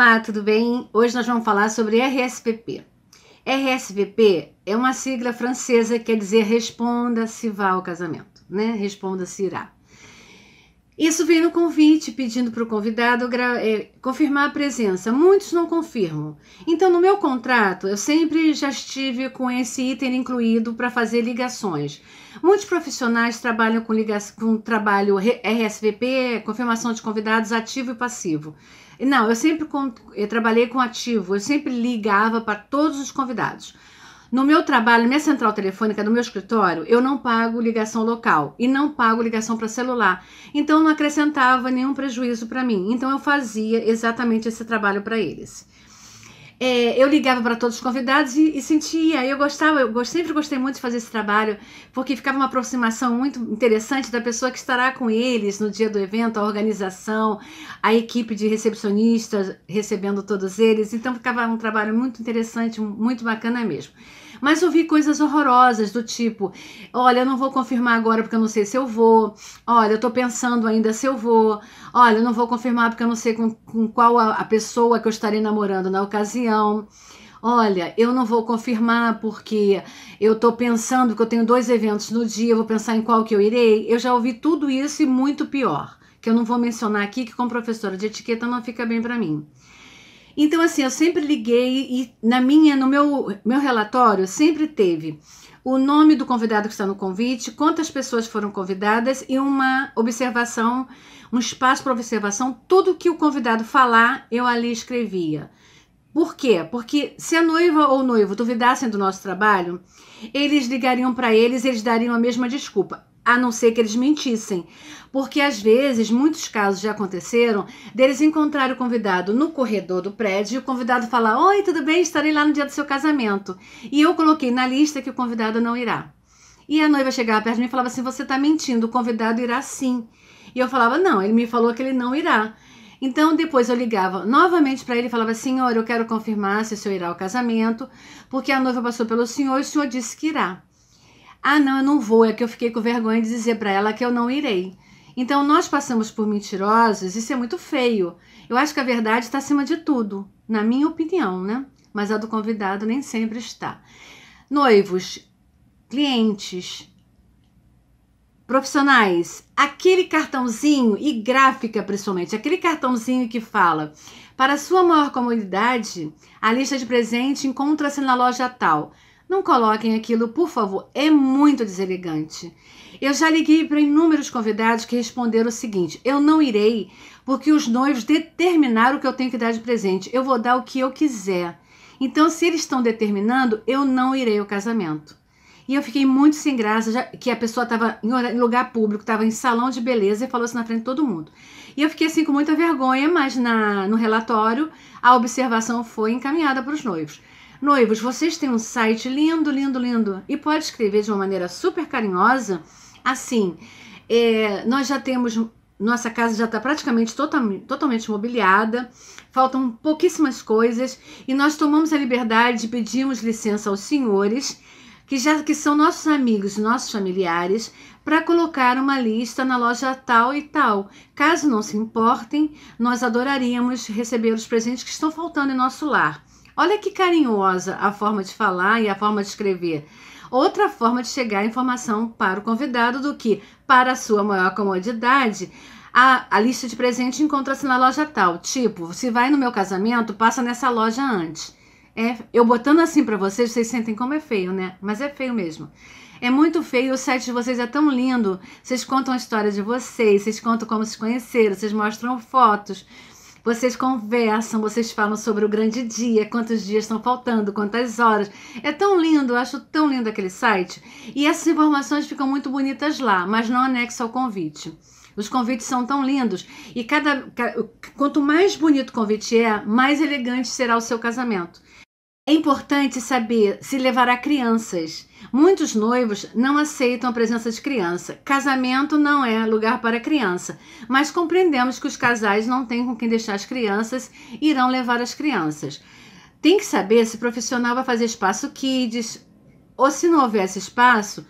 Olá, tudo bem? Hoje nós vamos falar sobre RSVP. RSVP é uma sigla francesa que quer dizer responda-se vá ao casamento, né? Responda-se irá. Isso vem no convite, pedindo para o convidado é, confirmar a presença. Muitos não confirmam. Então, no meu contrato, eu sempre já estive com esse item incluído para fazer ligações. Muitos profissionais trabalham com, com trabalho RSVP, confirmação de convidados ativo e passivo. Não, eu sempre eu trabalhei com ativo, eu sempre ligava para todos os convidados. No meu trabalho, minha central telefônica, no meu escritório, eu não pago ligação local e não pago ligação para celular. Então não acrescentava nenhum prejuízo para mim. Então eu fazia exatamente esse trabalho para eles é, eu ligava para todos os convidados e, e, sentia. Eu gostava, eu sempre gostei muito de fazer esse trabalho, porque ficava uma aproximação muito interessante da pessoa que estará com eles no dia do evento, a organização, a equipe de recepcionistas recebendo todos eles. Então ficava um trabalho muito interessante, muito bacana mesmo. Mas ouvi coisas horrorosas do tipo: olha, eu não vou confirmar agora porque eu não sei se eu vou. Olha, eu tô pensando ainda se eu vou. Olha, eu não vou confirmar porque eu não sei com, com qual a, a pessoa que eu estarei namorando na ocasião olha, eu não vou confirmar porque eu estou pensando que eu tenho dois eventos no dia, eu vou pensar em qual que eu irei. Eu já ouvi tudo isso e muito pior, que eu não vou mencionar aqui, que como professora de etiqueta não fica bem para mim. Então, assim, eu sempre liguei e na minha, no meu, meu relatório, sempre teve o nome do convidado que está no convite, quantas pessoas foram convidadas e uma observação, um espaço para observação. Tudo que o convidado falar, eu ali escrevia. Por quê? Porque se a noiva ou o noivo duvidassem do nosso trabalho, eles ligariam para eles, eles dariam a mesma desculpa a não ser que eles mentissem. Porque às vezes, muitos casos já aconteceram deles encontrar o convidado no corredor do prédio e o convidado falar: Oi, tudo bem? Estarei lá no dia do seu casamento. E eu coloquei na lista que o convidado não irá. E a noiva chegava perto de mim e falava assim: Você está mentindo, o convidado irá sim. E eu falava: Não, ele me falou que ele não irá. Então depois eu ligava novamente para ele e falava: Senhor, eu quero confirmar se o senhor irá ao casamento, porque a noiva passou pelo senhor e o senhor disse que irá. Ah, não, eu não vou, é que eu fiquei com vergonha de dizer para ela que eu não irei. Então nós passamos por mentirosos, isso é muito feio. Eu acho que a verdade está acima de tudo, na minha opinião, né? Mas a do convidado nem sempre está. Noivos, clientes, profissionais, aquele cartãozinho e gráfica principalmente, aquele cartãozinho que fala para sua maior comodidade, a lista de presente encontra-se na loja tal. Não coloquem aquilo, por favor, é muito deselegante. Eu já liguei para inúmeros convidados que responderam o seguinte: eu não irei, porque os noivos determinaram o que eu tenho que dar de presente. Eu vou dar o que eu quiser. Então, se eles estão determinando, eu não irei ao casamento. E eu fiquei muito sem graça, já, que a pessoa estava em lugar público, estava em salão de beleza e falou isso assim na frente de todo mundo. E eu fiquei assim com muita vergonha, mas na, no relatório a observação foi encaminhada para os noivos. Noivos, vocês têm um site lindo, lindo, lindo e pode escrever de uma maneira super carinhosa. Assim, é, nós já temos nossa casa já está praticamente total, totalmente mobiliada, faltam pouquíssimas coisas e nós tomamos a liberdade e pedimos licença aos senhores, que já que são nossos amigos, nossos familiares, para colocar uma lista na loja tal e tal. Caso não se importem, nós adoraríamos receber os presentes que estão faltando em nosso lar. Olha que carinhosa a forma de falar e a forma de escrever. Outra forma de chegar a informação para o convidado do que, para sua maior comodidade, a, a lista de presente encontra-se na loja tal. Tipo, se vai no meu casamento, passa nessa loja antes. É, eu botando assim para vocês, vocês sentem como é feio, né? Mas é feio mesmo. É muito feio, o site de vocês é tão lindo. Vocês contam a história de vocês, vocês contam como se conheceram, vocês mostram fotos. Vocês conversam, vocês falam sobre o grande dia, quantos dias estão faltando, quantas horas. É tão lindo, eu acho tão lindo aquele site. E essas informações ficam muito bonitas lá, mas não anexo ao convite. Os convites são tão lindos e cada quanto mais bonito o convite é, mais elegante será o seu casamento. É importante saber se levará crianças. Muitos noivos não aceitam a presença de criança. Casamento não é lugar para criança, mas compreendemos que os casais não têm com quem deixar as crianças e irão levar as crianças. Tem que saber se o profissional vai fazer espaço kids ou se não houvesse espaço.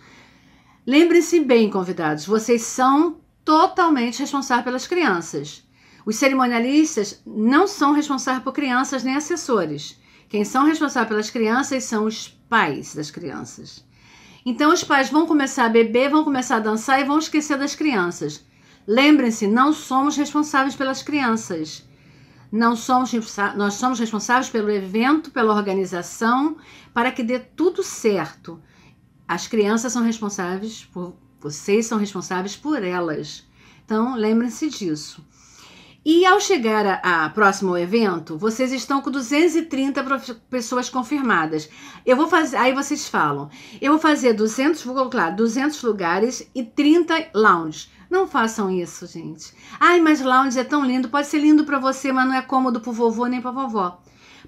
lembre se bem, convidados, vocês são totalmente responsáveis pelas crianças. Os cerimonialistas não são responsáveis por crianças nem assessores. Quem são responsáveis pelas crianças são os pais das crianças. Então os pais vão começar a beber, vão começar a dançar e vão esquecer das crianças. Lembrem-se, não somos responsáveis pelas crianças. Não somos nós somos responsáveis pelo evento, pela organização, para que dê tudo certo. As crianças são responsáveis por vocês são responsáveis por elas. Então, lembrem-se disso. E ao chegar a, a, próximo evento, vocês estão com 230 pessoas confirmadas. Eu vou fazer, aí vocês falam, eu vou fazer 200, vou colocar 200 lugares e 30 lounges. Não façam isso, gente. Ai, mas lounge é tão lindo, pode ser lindo para você, mas não é cômodo pro vovô nem pra vovó.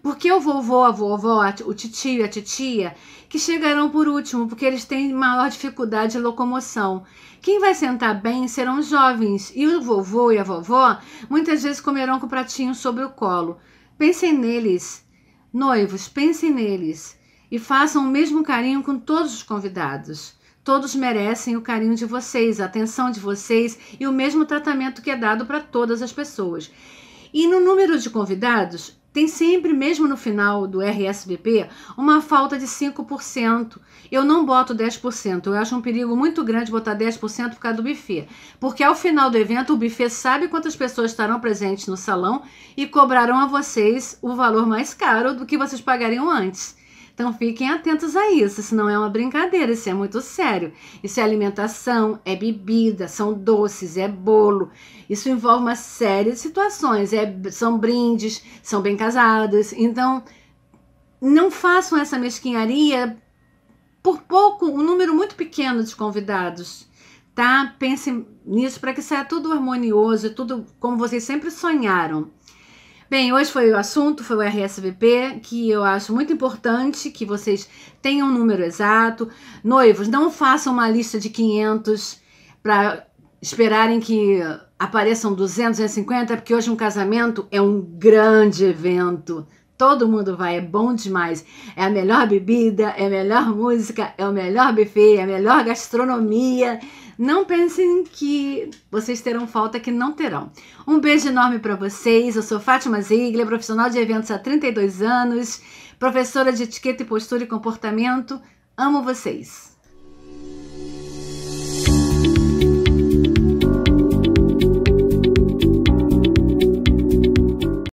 Porque o vovô, a vovó, o titio e a titia, que chegarão por último, porque eles têm maior dificuldade de locomoção. Quem vai sentar bem serão os jovens, e o vovô e a vovó muitas vezes comerão com o pratinho sobre o colo. Pensem neles, noivos, pensem neles, e façam o mesmo carinho com todos os convidados. Todos merecem o carinho de vocês, a atenção de vocês e o mesmo tratamento que é dado para todas as pessoas. E no número de convidados, tem sempre, mesmo no final do RSVP, uma falta de 5%. Eu não boto 10%. Eu acho um perigo muito grande botar 10% por causa do buffet. Porque ao final do evento, o buffet sabe quantas pessoas estarão presentes no salão e cobrarão a vocês o valor mais caro do que vocês pagariam antes. Então fiquem atentos a isso, isso não é uma brincadeira, isso é muito sério. Isso é alimentação, é bebida, são doces, é bolo. Isso envolve uma série de situações, é, são brindes, são bem casados. Então não façam essa mesquinharia por pouco, um número muito pequeno de convidados, tá? Pensem nisso para que saia tudo harmonioso, tudo como vocês sempre sonharam. Bem, hoje foi o assunto, foi o RSVP, que eu acho muito importante que vocês tenham um número exato. Noivos, não façam uma lista de 500 para esperarem que apareçam 250, porque hoje um casamento é um grande evento. Todo mundo vai, é bom demais. É a melhor bebida, é a melhor música, é o melhor buffet, é a melhor gastronomia. Não pensem que vocês terão falta, que não terão. Um beijo enorme para vocês. Eu sou Fátima Ziegler, profissional de eventos há 32 anos, professora de etiqueta e postura e comportamento. Amo vocês.